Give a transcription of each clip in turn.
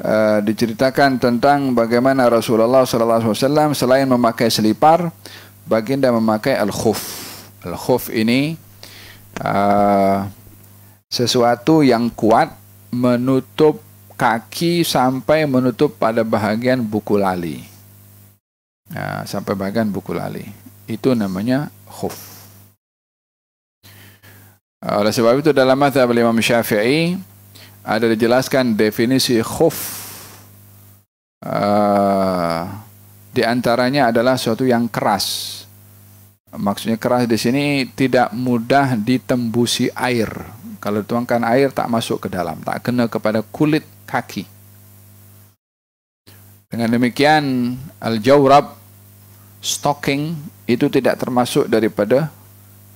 Uh, diceritakan tentang bagaimana Rasulullah SAW selain memakai selipar, baginda memakai al-khuf. Al-khuf ini uh, sesuatu yang kuat menutup kaki sampai menutup pada bahagian buku lali. Eh, sampai bagian buku lali. itu namanya khuf. Oleh sebab itu dalam mazhab Imam Syafi'i ada dijelaskan definisi khuf uh, di antaranya adalah suatu yang keras. Maksudnya keras di sini tidak mudah ditembusi air. Kalau dituangkan air tak masuk ke dalam, tak kena kepada kulit kaki. Dengan demikian, al-jawrab stocking itu tidak termasuk daripada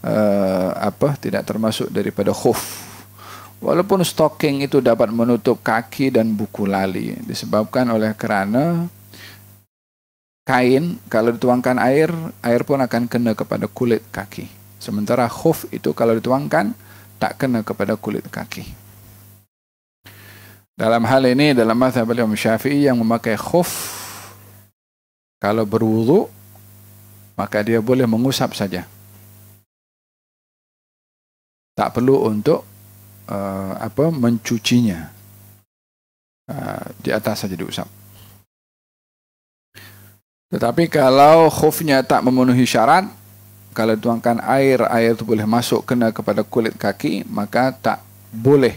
uh, apa tidak termasuk daripada khuf walaupun stocking itu dapat menutup kaki dan buku lali disebabkan oleh kerana kain kalau dituangkan air air pun akan kena kepada kulit kaki sementara khuf itu kalau dituangkan tak kena kepada kulit kaki dalam hal ini dalam mazhab Imam Syafi'i yang memakai khuf kalau berwudu maka dia boleh mengusap saja. Tak perlu untuk uh, apa mencucinya. Uh, di atas saja diusap. Tetapi kalau khufnya tak memenuhi syarat, kalau tuangkan air, air itu boleh masuk kena kepada kulit kaki, maka tak boleh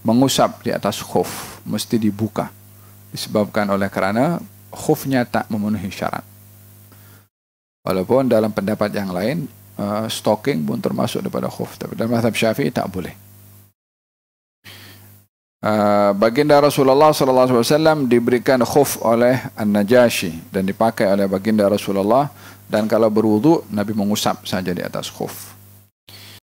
mengusap di atas khuf. Mesti dibuka. Disebabkan oleh kerana khufnya tak memenuhi syarat. Walaupun dalam pendapat yang lain uh, stocking pun termasuk daripada khuf. Tapi dalam mazhab Syafi'i tak boleh. Uh, baginda Rasulullah sallallahu alaihi wasallam diberikan khuf oleh an Najashi dan dipakai oleh baginda Rasulullah dan kalau berwuduk Nabi mengusap saja di atas khuf.